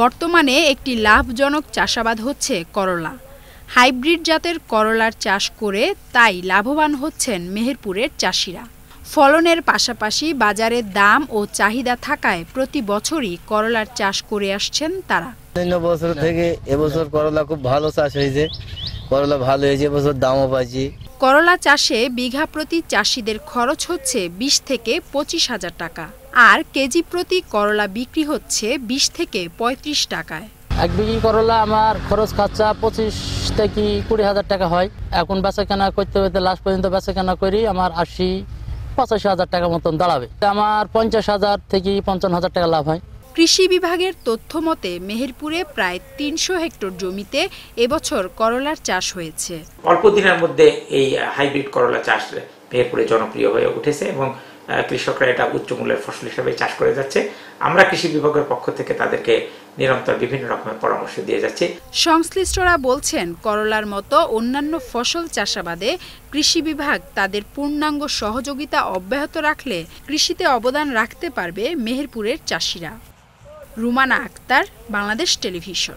বর্তমানে একটি লাভজনক চাষাবাদ হচ্ছে করলা হাইব্রিড জাতের করলার চাষ করে তাই লাভবান হচ্ছেন মেহেরপুরের চাষিরা ফলনের পাশাপাশি বাজারে দাম ও চাহিদা থাকায় প্রতি বছরই করলার চাষ করে আসছেন তারা বছর থেকে এবছর করলা খুব ভালো চাষ হয়েছে করলা ভালো হয়েছে এবছর দামও পাইছি করলা চাষে বিঘা প্রতি চাষিদের খরচ হচ্ছে বিশ থেকে পঁচিশ হাজার টাকা আর কেজি প্রতি করলা বিক্রি হচ্ছে বিশ থেকে পঁয়ত্রিশ টাকায় এক বিঘি করলা আমার খরচ খরচা পঁচিশ থেকে কুড়ি হাজার টাকা হয় এখন বেচা কেনা করতে করতে লাস্ট পর্যন্ত বেচা কেনা করি আমার আশি পঁচাশি হাজার টাকা মতন দাঁড়াবে আমার পঞ্চাশ হাজার থেকে পঞ্চান্ন হাজার টাকা লাভ হয় কৃষি বিভাগের তথ্য মতে মেহেরপুরে প্রায় তিনশো হেক্টর জমিতে এবছর করলার চাষ হয়েছে অল্প দিনের মধ্যে এই হাইব্রিড করলা চাষ মেহেরপুরে জনপ্রিয় হয়ে উঠেছে এবং কৃষকরা এটা উচ্চ মূল্যের ফসল হিসেবে চাষ করে যাচ্ছে আমরা কৃষি বিভাগের পক্ষ থেকে তাদেরকে নিরন্তর বিভিন্ন রকমের পরামর্শ দিয়ে যাচ্ছি সংশ্লিষ্টরা বলছেন করলার মতো অন্যান্য ফসল চাষাবাদে কৃষি বিভাগ তাদের পূর্ণাঙ্গ সহযোগিতা অব্যাহত রাখলে কৃষিতে অবদান রাখতে পারবে মেহেরপুরের চাষিরা রুমানা আক্তার বাংলাদেশ টেলিভিশন